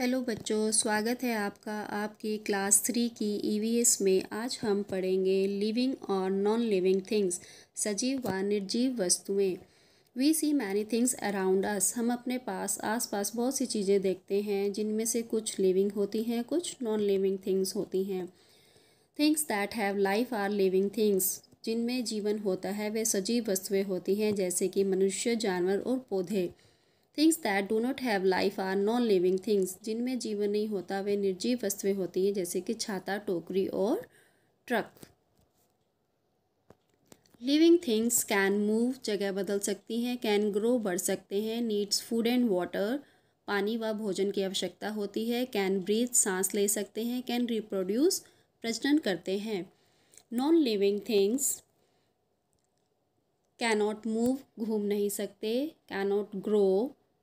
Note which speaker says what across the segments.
Speaker 1: Hello बच्चों स्वागत है आपका आपकी क्लास थ्री की ईवीएस e में आज हम पढ़ेंगे लिविंग और नॉन लिविंग थिंग्स सजीव व निर्जीव वस्तुएं we see many things around us हम अपने पास आसपास बहुत सी चीज़ें देखते हैं जिनमें से कुछ लिविंग होती हैं कुछ नॉन लिविंग थिंग्स होती हैं things that have life are living things जिनमें जीवन होता है वे सजीव वस्तुएँ होती हैं जैसे कि मनुष्य जानवर और पौधे things that do not have life are non living things जिनमें जीवन नहीं होता वे निर्जीव वस्तुएं होती हैं जैसे कि छाता टोकरी और truck living things can move जगह बदल सकती हैं कैन ग्रो बढ़ सकते हैं नीड्स फूड एंड वाटर पानी व भोजन की आवश्यकता होती है कैन ब्रीथ सांस ले सकते हैं कैन रिप्रोड्यूस प्रजनन करते हैं non living things cannot move घूम नहीं सकते कैनॉट ग्रो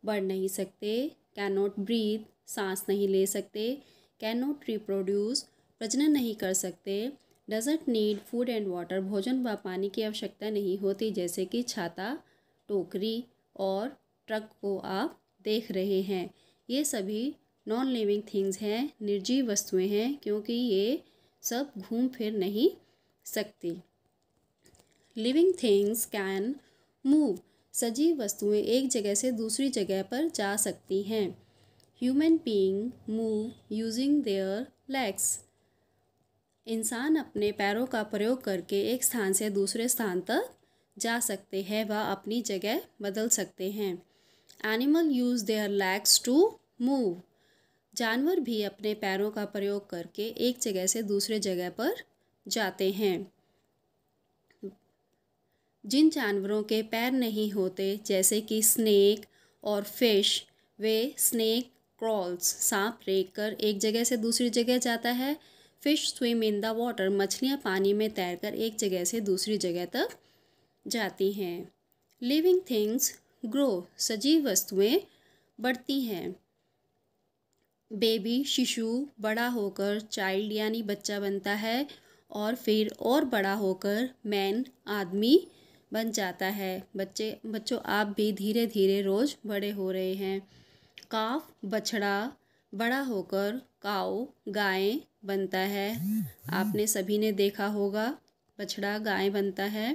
Speaker 1: बढ़ नहीं सकते कैन नॉट ब्रीथ सांस नहीं ले सकते कैन नॉट रिप्रोड्यूस प्रजनन नहीं कर सकते doesn't need food and water भोजन व पानी की आवश्यकता नहीं होती जैसे कि छाता टोकरी और ट्रक को आप देख रहे हैं ये सभी नॉन लिविंग थिंग्स हैं निर्जीव वस्तुएं हैं क्योंकि ये सब घूम फिर नहीं सकती लिविंग थिंग्स कैन मूव सजीव वस्तुएं एक जगह से दूसरी जगह पर जा सकती हैं human being move using their legs इंसान अपने पैरों का प्रयोग करके एक स्थान से दूसरे स्थान तक जा सकते हैं व अपनी जगह बदल सकते हैं animal use their legs to move जानवर भी अपने पैरों का प्रयोग करके एक जगह से दूसरे जगह पर जाते हैं जिन जानवरों के पैर नहीं होते जैसे कि स्नेक और फिश वे स्नेक क्रॉल्स सांप रेख कर एक जगह से दूसरी जगह जाता है fish swim in the water मछलियाँ पानी में तैरकर एक जगह से दूसरी जगह तक जाती हैं लिविंग थिंग्स ग्रो सजीव वस्तुएं बढ़ती हैं बेबी शिशु बड़ा होकर चाइल्ड यानी बच्चा बनता है और फिर और बड़ा होकर मैन आदमी बन जाता है बच्चे बच्चों आप भी धीरे धीरे रोज़ बड़े हो रहे हैं काफ बछड़ा बड़ा होकर काओ गाय बनता है आपने सभी ने देखा होगा बछड़ा गाय बनता है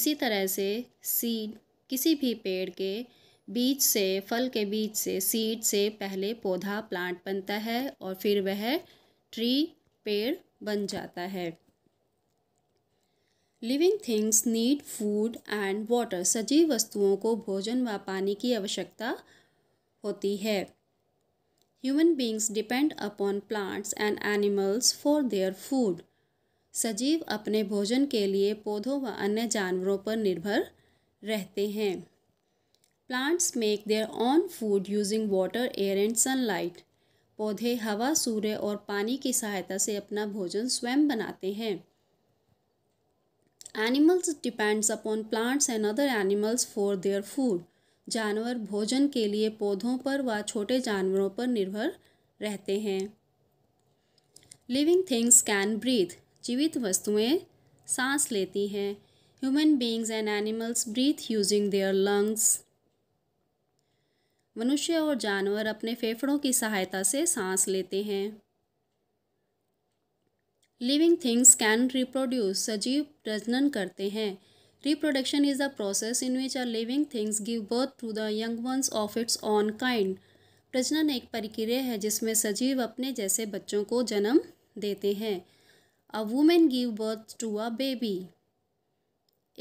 Speaker 1: इसी तरह से सीड किसी भी पेड़ के बीज से फल के बीज से सीड से पहले पौधा प्लांट बनता है और फिर वह ट्री पेड़ बन जाता है living things need food and water सजीव वस्तुओं को भोजन व पानी की आवश्यकता होती है human beings depend upon plants and animals for their food सजीव अपने भोजन के लिए पौधों व अन्य जानवरों पर निर्भर रहते हैं plants make their own food using water air and sunlight पौधे हवा सूर्य और पानी की सहायता से अपना भोजन स्वयं बनाते हैं animals depends upon plants and other animals for their food जानवर भोजन के लिए पौधों पर व छोटे जानवरों पर निर्भर रहते हैं लिविंग थिंग्स कैन ब्रीथ जीवित वस्तुएं सांस लेती हैं human beings and animals breathe using their lungs मनुष्य और जानवर अपने फेफड़ों की सहायता से सांस लेते हैं लिविंग थिंग्स कैन रिप्रोड्यूस सजीव प्रजनन करते हैं reproduction is the process in which are living things give birth to the young ones of its own kind प्रजनन एक प्रक्रिया है जिसमें सजीव अपने जैसे बच्चों को जन्म देते हैं a women give birth to a baby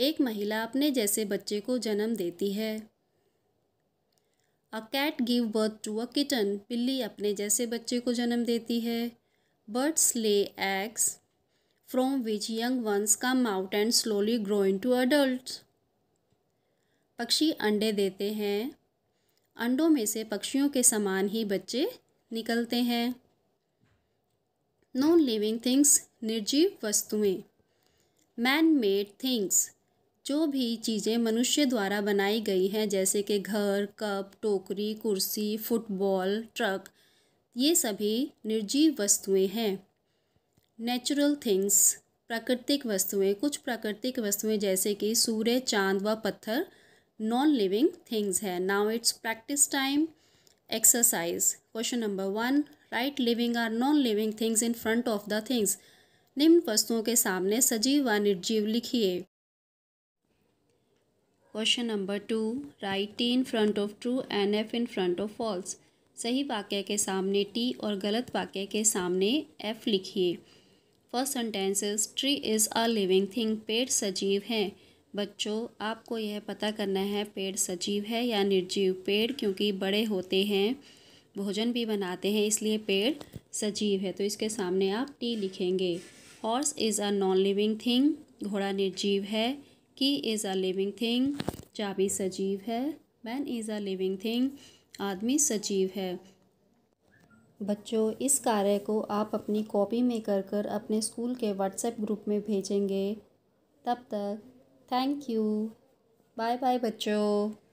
Speaker 1: एक महिला अपने जैसे बच्चे को जन्म देती है a cat give birth to a kitten बिल्ली अपने जैसे बच्चे को जन्म देती है Birds lay eggs from which young ones come out and slowly grow into adults. पक्षी अंडे देते हैं अंडों में से पक्षियों के समान ही बच्चे निकलते हैं नॉन लिविंग थिंग्स निर्जीव वस्तुएं मैन मेड थिंग्स जो भी चीज़ें मनुष्य द्वारा बनाई गई हैं जैसे कि घर कप टोकरी कुर्सी फुटबॉल ट्रक ये सभी निर्जीव वस्तुएं हैं नेचुरल थिंग्स प्राकृतिक वस्तुएं कुछ प्राकृतिक वस्तुएं जैसे कि सूर्य चांद व पत्थर नॉन लिविंग थिंग्स है now it's practice time exercise question number one write living or non living things in front of the things निम्न वस्तुओं के सामने सजीव व निर्जीव लिखिए question number two write T in front of true and F in front of false सही वाक्य के सामने टी और गलत वाक्य के सामने एफ लिखिए first sentences tree is a living thing पेड़ सजीव हैं बच्चों आपको यह पता करना है पेड़ सजीव है या निर्जीव पेड़ क्योंकि बड़े होते हैं भोजन भी बनाते हैं इसलिए पेड़ सजीव है तो इसके सामने आप टी लिखेंगे horse is a non living thing घोड़ा निर्जीव है की इज़ अ लिविंग थिंग चाबी सजीव है man is a living thing आदमी सजीव है बच्चों इस कार्य को आप अपनी कॉपी में कर कर अपने स्कूल के व्हाट्सएप ग्रुप में भेजेंगे तब तक थैंक यू बाय बाय बच्चों